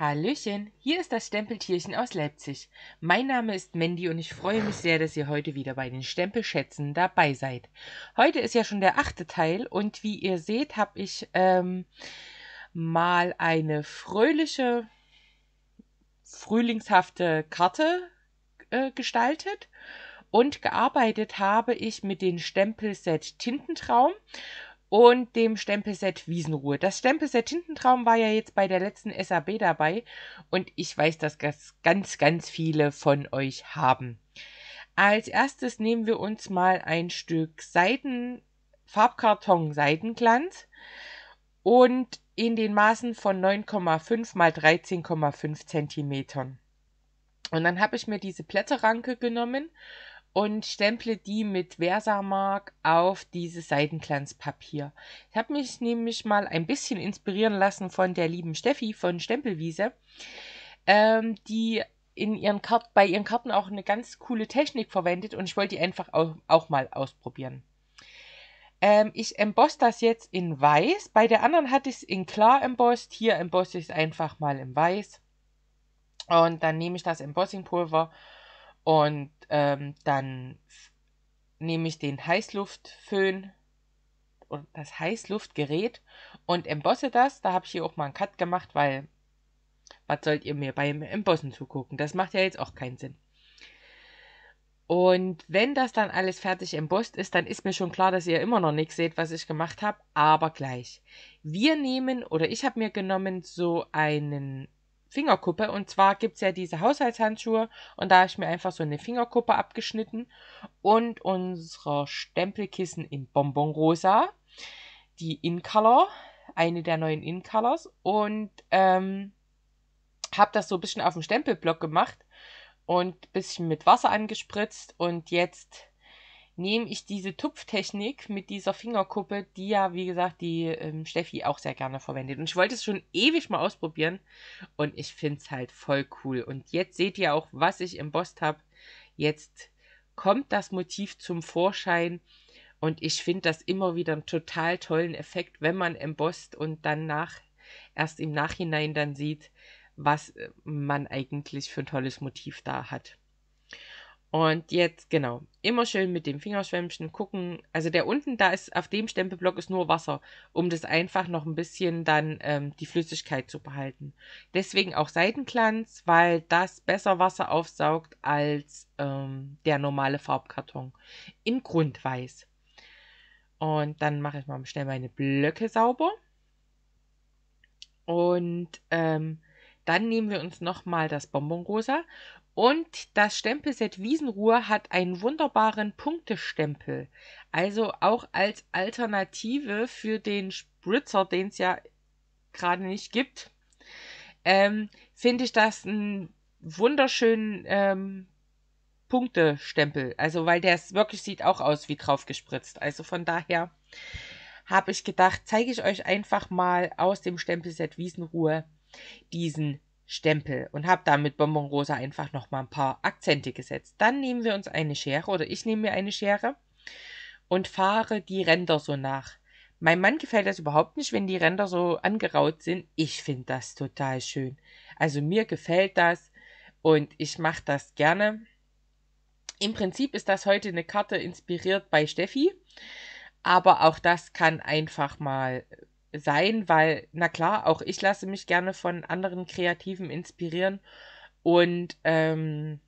Hallöchen, hier ist das Stempeltierchen aus Leipzig. Mein Name ist Mandy und ich freue mich sehr, dass ihr heute wieder bei den Stempelschätzen dabei seid. Heute ist ja schon der achte Teil und wie ihr seht, habe ich ähm, mal eine fröhliche, frühlingshafte Karte äh, gestaltet und gearbeitet habe ich mit dem Stempelset Tintentraum und dem Stempelset Wiesenruhe. Das Stempelset Tintentraum war ja jetzt bei der letzten SAB dabei und ich weiß, dass das ganz, ganz viele von euch haben. Als erstes nehmen wir uns mal ein Stück Seiten, Farbkarton Seitenglanz und in den Maßen von 9,5 mal 13,5 cm. Und dann habe ich mir diese Blätterranke genommen und stemple die mit Versamark auf dieses Seitenglanzpapier. Ich habe mich nämlich mal ein bisschen inspirieren lassen von der lieben Steffi von Stempelwiese, ähm, die in ihren Kart bei ihren Karten auch eine ganz coole Technik verwendet und ich wollte die einfach auch, auch mal ausprobieren. Ähm, ich emboss das jetzt in weiß. Bei der anderen hatte ich es in klar embossed. Hier embosse ich es einfach mal in weiß. Und dann nehme ich das Embossingpulver pulver und ähm, dann nehme ich den Heißluftföhn und das Heißluftgerät und embosse das. Da habe ich hier auch mal einen Cut gemacht, weil was sollt ihr mir beim Embossen zugucken? Das macht ja jetzt auch keinen Sinn. Und wenn das dann alles fertig embossed ist, dann ist mir schon klar, dass ihr immer noch nichts seht, was ich gemacht habe, aber gleich. Wir nehmen oder ich habe mir genommen so einen Fingerkuppe. Und zwar gibt es ja diese Haushaltshandschuhe und da habe ich mir einfach so eine Fingerkuppe abgeschnitten und unsere Stempelkissen in Bonbonrosa, die In-Color, eine der neuen In-Colors und ähm, habe das so ein bisschen auf dem Stempelblock gemacht und ein bisschen mit Wasser angespritzt und jetzt nehme ich diese Tupftechnik mit dieser Fingerkuppe, die ja, wie gesagt, die ähm, Steffi auch sehr gerne verwendet. Und ich wollte es schon ewig mal ausprobieren und ich finde es halt voll cool. Und jetzt seht ihr auch, was ich embossed habe. Jetzt kommt das Motiv zum Vorschein und ich finde das immer wieder einen total tollen Effekt, wenn man embossed und dann nach, erst im Nachhinein dann sieht, was äh, man eigentlich für ein tolles Motiv da hat. Und jetzt, genau, immer schön mit dem Fingerschwämmchen gucken. Also der unten, da ist, auf dem Stempelblock ist nur Wasser, um das einfach noch ein bisschen dann ähm, die Flüssigkeit zu behalten. Deswegen auch Seitenglanz, weil das besser Wasser aufsaugt als ähm, der normale Farbkarton in Grundweiß. Und dann mache ich mal schnell meine Blöcke sauber. Und ähm, dann nehmen wir uns nochmal das Bonbonrosa und das Stempelset Wiesenruhe hat einen wunderbaren Punktestempel. Also auch als Alternative für den Spritzer, den es ja gerade nicht gibt, ähm, finde ich das einen wunderschönen ähm, Punktestempel. Also weil der wirklich sieht auch aus wie drauf gespritzt. Also von daher habe ich gedacht, zeige ich euch einfach mal aus dem Stempelset Wiesenruhe diesen Stempel und habe damit mit Bonbon Rosa einfach nochmal ein paar Akzente gesetzt. Dann nehmen wir uns eine Schere oder ich nehme mir eine Schere und fahre die Ränder so nach. Mein Mann gefällt das überhaupt nicht, wenn die Ränder so angeraut sind. Ich finde das total schön. Also mir gefällt das und ich mache das gerne. Im Prinzip ist das heute eine Karte inspiriert bei Steffi, aber auch das kann einfach mal sein, weil, na klar, auch ich lasse mich gerne von anderen Kreativen inspirieren und ähm,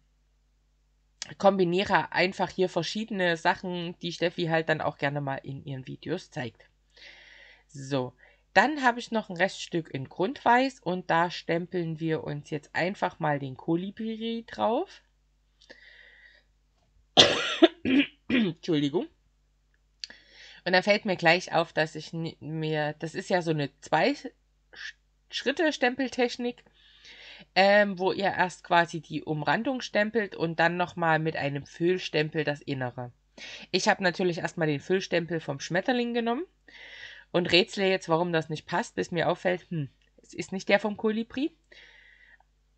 kombiniere einfach hier verschiedene Sachen, die Steffi halt dann auch gerne mal in ihren Videos zeigt. So, dann habe ich noch ein Reststück in Grundweiß und da stempeln wir uns jetzt einfach mal den Kolibri drauf. Entschuldigung. Und da fällt mir gleich auf, dass ich mir, das ist ja so eine Zwei-Schritte-Stempeltechnik, ähm, wo ihr erst quasi die Umrandung stempelt und dann nochmal mit einem Füllstempel das Innere. Ich habe natürlich erstmal den Füllstempel vom Schmetterling genommen und rätsle jetzt, warum das nicht passt, bis mir auffällt, hm, es ist nicht der vom Kolibri.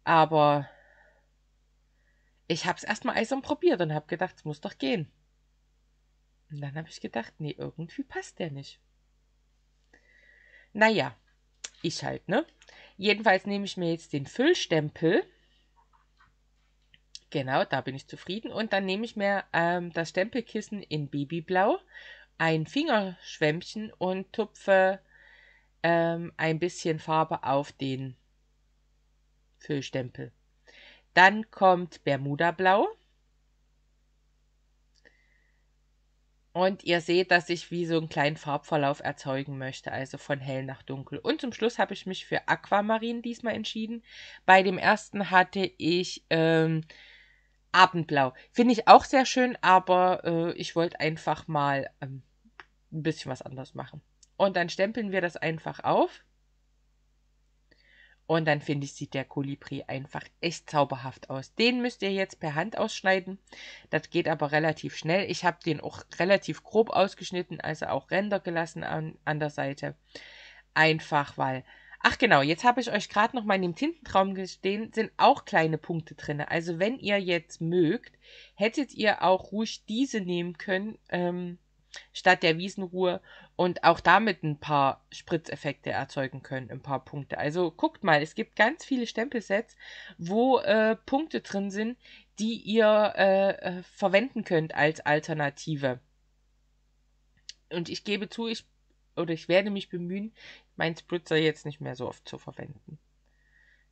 Aber ich habe es erstmal eisern probiert und habe gedacht, es muss doch gehen. Und dann habe ich gedacht, nee, irgendwie passt der nicht. Naja, ich halt, ne? Jedenfalls nehme ich mir jetzt den Füllstempel. Genau, da bin ich zufrieden. Und dann nehme ich mir ähm, das Stempelkissen in Babyblau, ein Fingerschwämmchen und tupfe ähm, ein bisschen Farbe auf den Füllstempel. Dann kommt Bermuda Blau Und ihr seht, dass ich wie so einen kleinen Farbverlauf erzeugen möchte, also von hell nach dunkel. Und zum Schluss habe ich mich für Aquamarin diesmal entschieden. Bei dem ersten hatte ich ähm, Abendblau. Finde ich auch sehr schön, aber äh, ich wollte einfach mal ähm, ein bisschen was anders machen. Und dann stempeln wir das einfach auf. Und dann finde ich, sieht der Kolibri einfach echt zauberhaft aus. Den müsst ihr jetzt per Hand ausschneiden. Das geht aber relativ schnell. Ich habe den auch relativ grob ausgeschnitten, also auch Ränder gelassen an, an der Seite. Einfach weil. Ach genau, jetzt habe ich euch gerade noch mal in dem Tintentraum gestehen, sind auch kleine Punkte drin. Also wenn ihr jetzt mögt, hättet ihr auch ruhig diese nehmen können. Ähm, statt der Wiesenruhe und auch damit ein paar Spritzeffekte erzeugen können, ein paar Punkte. Also guckt mal, es gibt ganz viele Stempelsets, wo äh, Punkte drin sind, die ihr äh, äh, verwenden könnt als Alternative. Und ich gebe zu, ich oder ich werde mich bemühen, meinen Spritzer jetzt nicht mehr so oft zu verwenden.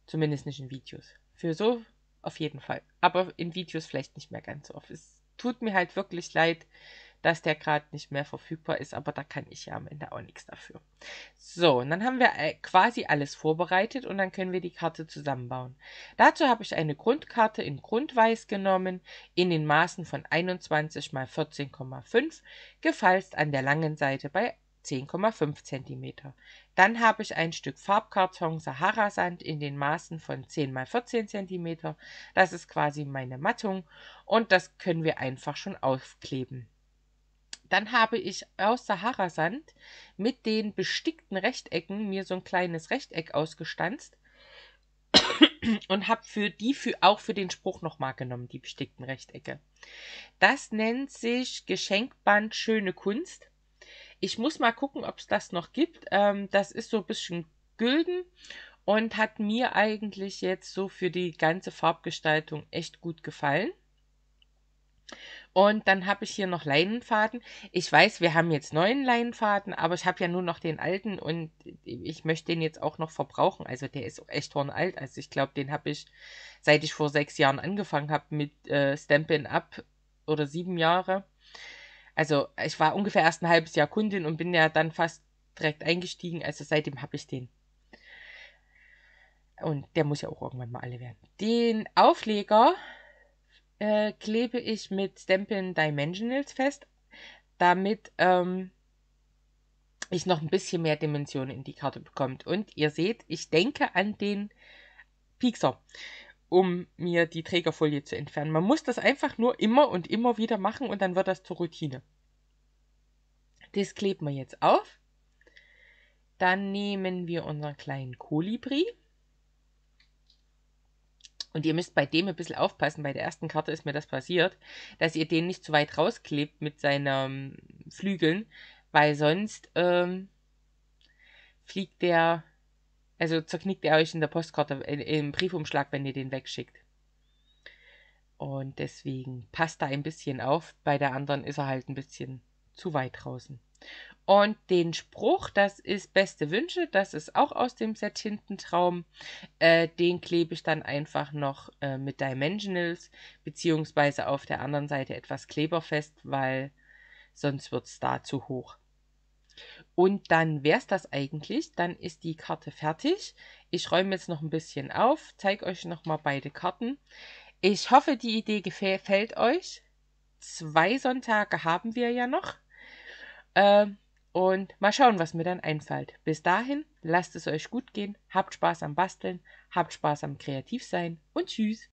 Zumindest nicht in Videos. Für so auf jeden Fall. Aber in Videos vielleicht nicht mehr ganz so oft. Es tut mir halt wirklich leid, dass der gerade nicht mehr verfügbar ist, aber da kann ich ja am Ende auch nichts dafür. So, und dann haben wir äh, quasi alles vorbereitet und dann können wir die Karte zusammenbauen. Dazu habe ich eine Grundkarte in Grundweiß genommen, in den Maßen von 21 x 14,5, gefalzt an der langen Seite bei 10,5 cm. Dann habe ich ein Stück Farbkarton Sahara-Sand in den Maßen von 10 x 14 cm. Das ist quasi meine Mattung und das können wir einfach schon aufkleben. Dann habe ich aus Saharasand mit den bestickten Rechtecken mir so ein kleines Rechteck ausgestanzt und habe für die für, auch für den Spruch nochmal genommen, die bestickten Rechtecke. Das nennt sich Geschenkband Schöne Kunst. Ich muss mal gucken, ob es das noch gibt. Ähm, das ist so ein bisschen gülden und hat mir eigentlich jetzt so für die ganze Farbgestaltung echt gut gefallen. Und dann habe ich hier noch Leinenfaden. Ich weiß, wir haben jetzt neuen Leinenfaden, aber ich habe ja nur noch den alten und ich möchte den jetzt auch noch verbrauchen. Also der ist echt hornalt. Also ich glaube, den habe ich, seit ich vor sechs Jahren angefangen habe mit äh, Stampin' Up oder sieben Jahre. Also ich war ungefähr erst ein halbes Jahr Kundin und bin ja dann fast direkt eingestiegen. Also seitdem habe ich den. Und der muss ja auch irgendwann mal alle werden. Den Aufleger äh, klebe ich mit Stempeln Dimensionals fest, damit ähm, ich noch ein bisschen mehr Dimension in die Karte bekommt. Und ihr seht, ich denke an den Piekser, um mir die Trägerfolie zu entfernen. Man muss das einfach nur immer und immer wieder machen und dann wird das zur Routine. Das kleben wir jetzt auf. Dann nehmen wir unseren kleinen Kolibri und ihr müsst bei dem ein bisschen aufpassen. Bei der ersten Karte ist mir das passiert, dass ihr den nicht zu weit rausklebt mit seinen Flügeln, weil sonst ähm, fliegt der, also zerknickt er euch in der Postkarte, äh, im Briefumschlag, wenn ihr den wegschickt. Und deswegen passt da ein bisschen auf. Bei der anderen ist er halt ein bisschen zu weit draußen. Und den Spruch, das ist beste Wünsche, das ist auch aus dem Set Tintentraum, äh, den klebe ich dann einfach noch äh, mit Dimensionals, beziehungsweise auf der anderen Seite etwas kleberfest, weil sonst wird es da zu hoch. Und dann wäre es das eigentlich. Dann ist die Karte fertig. Ich räume jetzt noch ein bisschen auf, zeige euch nochmal beide Karten. Ich hoffe, die Idee gefällt euch. Zwei Sonntage haben wir ja noch. Ähm, und mal schauen, was mir dann einfällt. Bis dahin, lasst es euch gut gehen, habt Spaß am Basteln, habt Spaß am Kreativsein und tschüss!